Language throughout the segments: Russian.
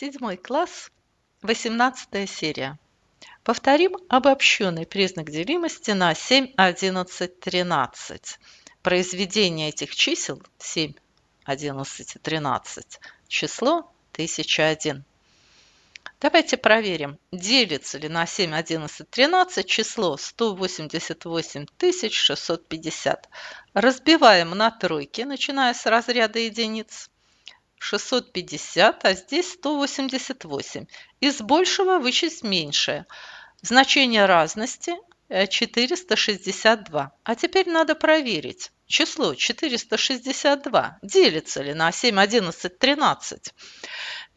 Седьмой класс, 18 серия. Повторим обобщенный признак делимости на 7, 11, 13. Произведение этих чисел 7, 11 13. Число 1001. Давайте проверим, делится ли на 7, 11, 13 число 188 650. Разбиваем на тройки, начиная с разряда единиц. 650, а здесь 188. Из большего вычесть меньшее. Значение разности 462. Э, а теперь надо проверить. Число 462 делится ли на 7, 11, 13?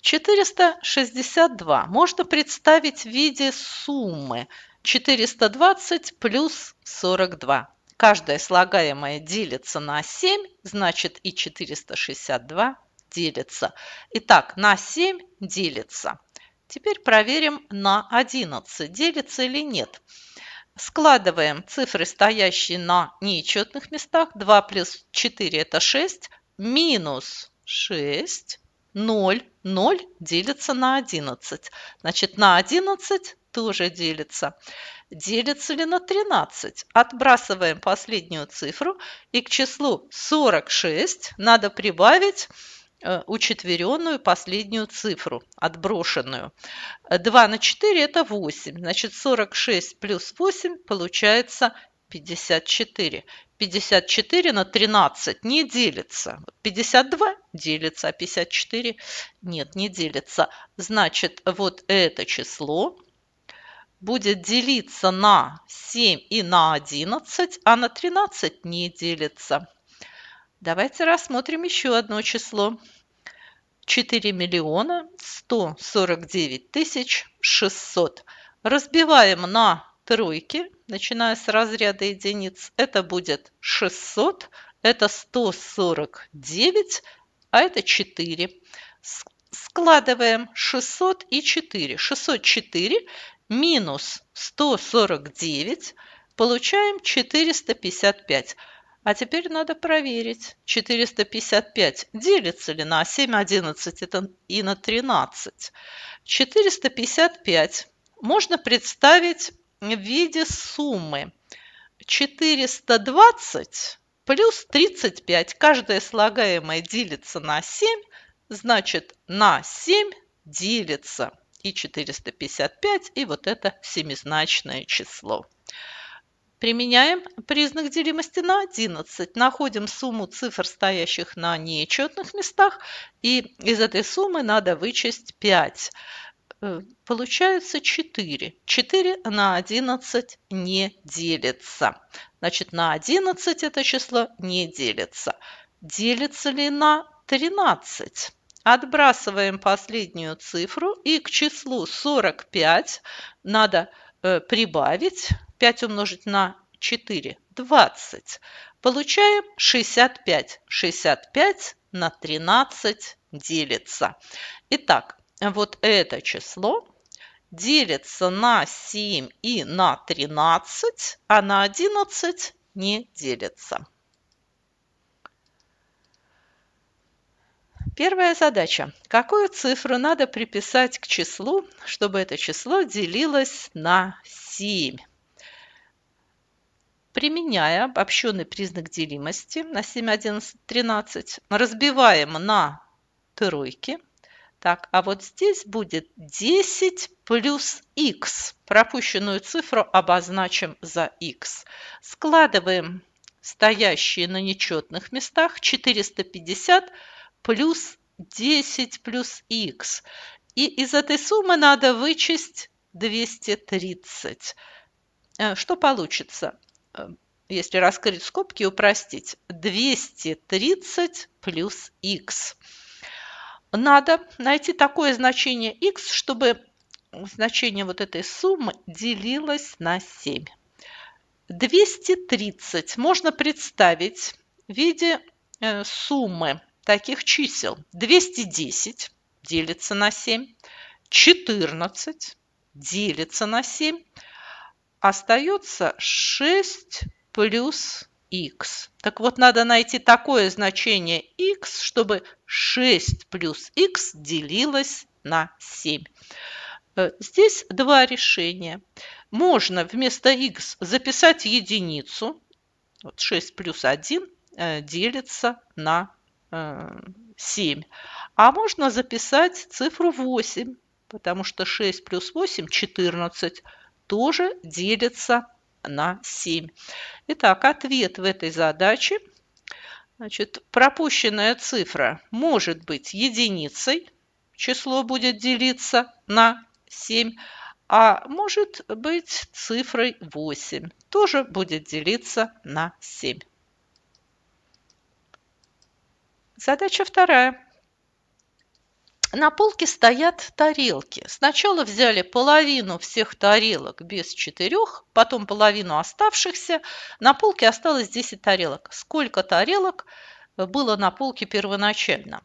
462 можно представить в виде суммы 420 плюс 42. Каждое слагаемое делится на 7, значит и 462 делится. Итак, на 7 делится. Теперь проверим на 11, делится или нет. Складываем цифры, стоящие на нечетных местах. 2 плюс 4 – это 6. Минус 6. 0. 0 делится на 11. Значит, на 11 тоже делится. Делится ли на 13? Отбрасываем последнюю цифру. И к числу 46 надо прибавить Э, учетверенную последнюю цифру, отброшенную. 2 на 4 – это 8. Значит, 46 плюс 8 получается 54. 54 на 13 не делится. 52 делится, а 54 нет, не делится. Значит, вот это число будет делиться на 7 и на 11, а на 13 не делится. Давайте рассмотрим еще одно число. 4 миллиона 149 тысяч 600. Разбиваем на тройки, начиная с разряда единиц. Это будет 600, это 149, а это 4. Складываем 600 и 4. 604 минус 149, получаем 455. А теперь надо проверить. 455 делится ли на 7, 11 и на 13. 455 можно представить в виде суммы 420 плюс 35. Каждое слагаемое делится на 7, значит на 7 делится и 455, и вот это семизначное число. Применяем признак делимости на 11. Находим сумму цифр, стоящих на нечетных местах, и из этой суммы надо вычесть 5 э, получается 4. 4 на 11 не делится. Значит, на 11 это число не делится. Делится ли на 13? Отбрасываем последнюю цифру и к числу 45 надо э, прибавить 5 умножить на 4 – 20. Получаем 65. 65 на 13 делится. Итак, вот это число делится на 7 и на 13, а на 11 не делится. Первая задача. Какую цифру надо приписать к числу, чтобы это число делилось на 7? применяя обобщенный признак делимости на 7, 11, 13, разбиваем на тройки. Так, а вот здесь будет 10 плюс x. Пропущенную цифру обозначим за x. Складываем стоящие на нечетных местах 450 плюс 10 плюс x. И из этой суммы надо вычесть 230. Э, что получится? Эм, если раскрыть скобки и упростить, 230 плюс x. Надо найти такое значение x, чтобы значение вот этой суммы делилось на 7. 230 можно представить в виде э, суммы таких чисел. 210 делится на 7, 14 делится на 7, остается 6 плюс x. Так вот, надо найти такое значение x, чтобы 6 плюс x делилось на 7. Э, здесь два решения. Можно вместо x записать единицу. Вот 6 плюс 1 э, делится на 7. Э, а можно записать цифру 8, потому что 6 плюс 8 – 14 тоже делится на 7. Итак, ответ в этой задаче. Значит, пропущенная цифра может быть единицей, число будет делиться на 7, а может быть цифрой 8, тоже будет делиться на 7. Задача вторая на полке стоят тарелки. Сначала взяли половину всех тарелок без четырех, потом половину оставшихся. На полке осталось 10 тарелок. Сколько тарелок было на полке первоначально?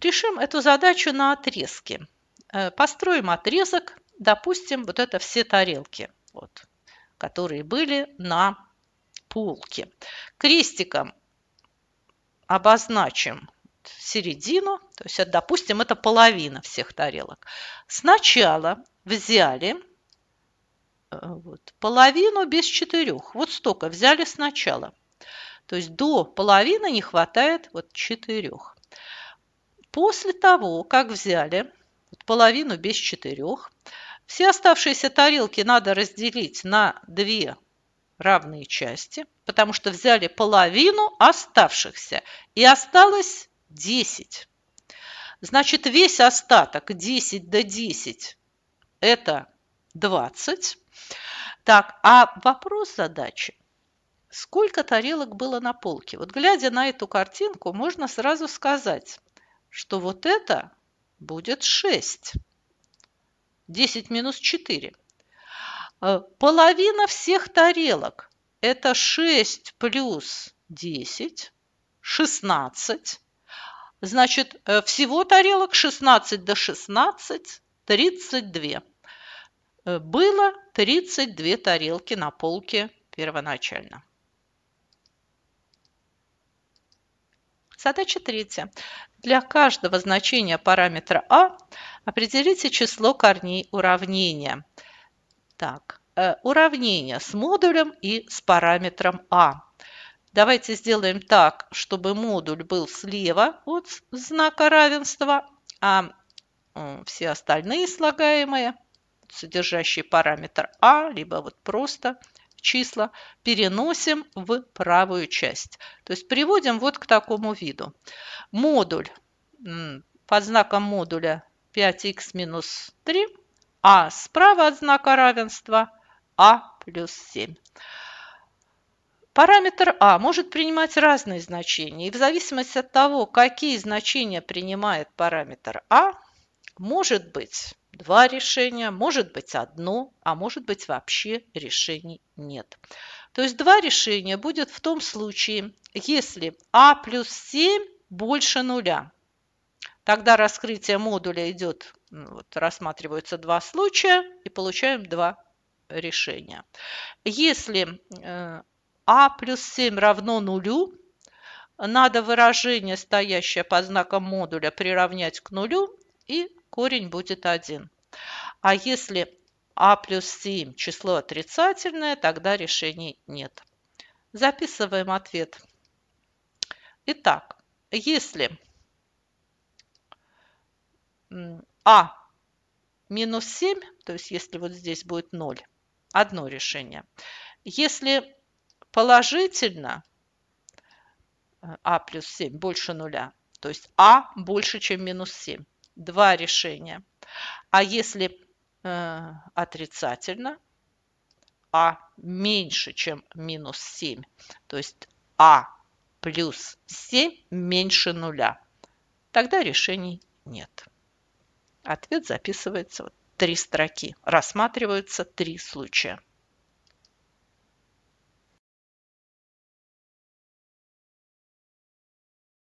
Решим эту задачу на отрезке. Э, построим отрезок, допустим, вот это все тарелки, вот, которые были на полке. Крестиком обозначим середину, то есть, допустим, это половина всех тарелок. Сначала взяли э, вот, половину без четырех. Вот столько взяли сначала. То есть до половины не хватает вот четырех. После того, как взяли вот, половину без четырех, все оставшиеся тарелки надо разделить на две равные части, потому что взяли половину оставшихся. И осталось 10. Значит, весь остаток 10 до 10 – это 20. Так, а вопрос задачи. Сколько тарелок было на полке? Вот глядя на эту картинку, можно сразу сказать, что вот это будет 6. 10 минус 4. Э, половина всех тарелок – это 6 плюс 10, 16. Значит, э, всего тарелок 16 до 16, 32. Э, было 32 тарелки на полке первоначально. Задача третья. Для каждого значения параметра А определите число корней уравнения. Так, э, уравнение с модулем и с параметром А. Давайте сделаем так, чтобы модуль был слева от знака равенства, а э, все остальные слагаемые, содержащие параметр А, либо вот просто числа, переносим в правую часть. То есть приводим вот к такому виду. Модуль под знаком модуля 5х минус 3, а справа от знака равенства а плюс 7. Параметр А может принимать разные значения, и в зависимости от того, какие значения принимает параметр А, может быть два решения, может быть одно, а может быть вообще решений нет. То есть два решения будет в том случае, если А плюс 7 больше нуля. Тогда раскрытие модуля идет, ну вот, рассматриваются два случая и получаем два решения. Если э, а плюс 7 равно нулю, надо выражение, стоящее под знаком модуля, приравнять к нулю, и корень будет 1. А если а плюс 7 число отрицательное, тогда решений нет. Записываем ответ. Итак, если а минус 7, то есть если вот здесь будет 0, одно решение. Если положительно э, а плюс 7 больше нуля. То есть а больше, чем минус 7. Два решения. А если э, отрицательно, а меньше, чем минус 7. То есть а плюс 7 меньше нуля. Тогда решений нет. Ответ записывается. Три строки. Рассматриваются три случая.